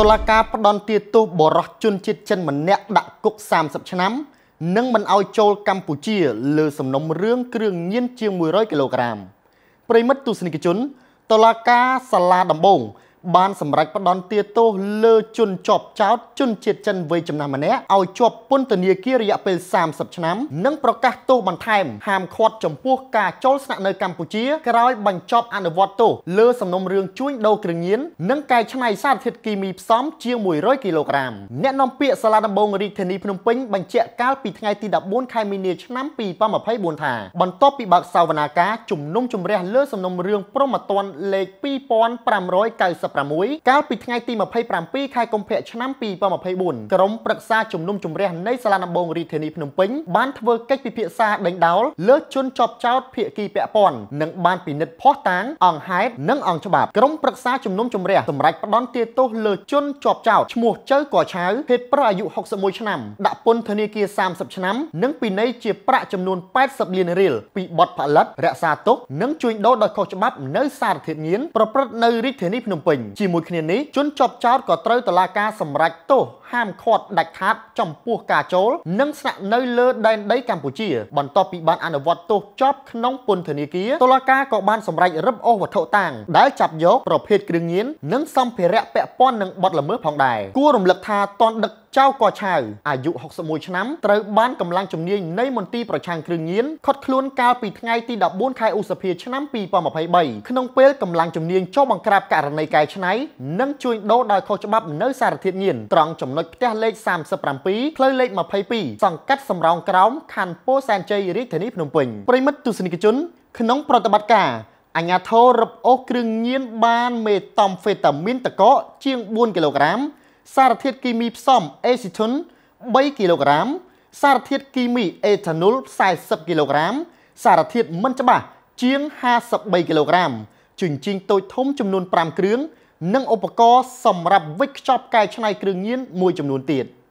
តុលាការផ្ដន់ទាទោសបរិសុទ្ធជនជាតិចិនម្នាក់ដាក់គុក30ឆ្នាំនិងមិនអោយចូលកម្ពុជាលើសំណុំរឿងគ្រឿងញៀនជាង100គីឡូក្រាមប្រិមិត្តទស្សនិកជនតុលាការសាលាដំបងបានសម្រេចផ្តន្ទាទោសលើជនជាប់ចោទជនជាតិចិនវ័យចំណាស់ម្នាក់ឲ្យជាប់ពន្ធនាគាររយៈពេល30ឆ្នាំនិងប្រកាសទោសបន្ថែមហាមឃាត់ចំពោះការចូលស្នាក់នៅកម្ពុជាក្រោយបញ្ចប់អនុវត្តទោសលើសំណុំរឿងជួញដូរគ្រឿងញៀននិងកែច្នៃសារធាតុគីមីផ្សំជាង100គីឡូក្រាមអ្នកនាំពាក្យសាលាដំបងរាជធានីភ្នំពេញបញ្ជាក់កាលពីថ្ងៃទី14ខែមីនាឆ្នាំ2024ថាបន្ទាប់ពីបើកសវនាការជំនុំជម្រះលើសំណុំរឿងព្រមត្តនលេខ2590 2016កាលពីថ្ងៃទី27ខែកុម្ភៈឆ្នាំ2024ក្រុមប្រឹក្សាជំនុំជម្រះនៃសាលាដំបងរាជធានីភ្នំពេញបានធ្វើកិច្ចពិភាក្សាដេញដោលលើជនជាប់ចោតភាគីពាក់ព័ន្ធនិងបានពិនិត្យភ័ស្តុតាងអង្គហេតុនិងអង្គច្បាប់ក្រុមប្រឹក្សាជំនុំជម្រះសម្រាប់ផ្ដន់ទាទោសលើជនជាប់ចោតឈ្មោះចៅកឆាវភេទប្រុសអាយុ61ឆ្នាំដាក់ពន្ធនាគារ30ឆ្នាំនិងពិន័យជាប្រាក់ចំនួន80លានរៀលពីបទផលិតរក្សាទុកនិងជួញដូរដោយខុសច្បាប់នៅសារធាតុញៀនប្រព្រឹត្តនៅរាជធានីភ្នំពេញជាមួយគ្នានេះជនជាប់ចោតក៏ត្រូវតុលាការសម្រេចទោសហាមឃាត់ដាច់ខាតចំពោះការចូលនិងស្នាក់នៅលើដែនដីកម្ពុជាបន្ទាប់ពីបានអនុវត្តទោសជាប់ក្នុងពន្ធនាគារតុលាការក៏បានសម្រេចរឹបអូសវត្ថុតាងដែលចាប់យកប្រភេទគ្រឿងញៀននិងសម្ភារៈពាក់ព័ន្ធនឹងបទល្មើសផងដែរគួររំលឹកថាតនដឹកចៅកោឆៅអាយុ61ឆ្នាំត្រូវបានកម្លាំងជំនាញនៃមន្ទីរប្រឆាំងគ្រឿងញៀនខុតខ្លួនកាលពីថ្ងៃទី14ខែឧសភាឆ្នាំ2023ក្នុងពេលកម្លាំងជំនាញចុះបង្ក្រាបករណីកែច្នៃនិងជួញដូរដោយខុសច្បាប់នៅ សារធាតុញៀនត្រង់ចំណុចផ្ទះលេខ37ផ្លូវលេខ22សង្កាត់សំរោងក្រោមខណ្ឌពោធិ៍សែនជ័យរាជធានីភ្នំពេញប្រិមិត្តទស្សនិកជន ក្នុងប្រតិបត្តិការអញ្ញាធររឹបអូសគ្រឿងញៀនបាន មេតំហ្វេតាមីនតកជាង4គីឡូក្រាមសារធាតុគីមីផ្សំអេស៊ីថុន3គីឡូក្រាមសារធាតុគីមីអេថាណុល40គីឡូក្រាមសារធាតុមិនច្បាស់ជាង53គីឡូក្រាមជញ្ជីងតូចធំចំនួន5គ្រឿង និងឧបករណ៍សម្រាប់វិចខ្ចប់កែច្នៃគ្រឿងញៀនមួយចំនួនទៀត។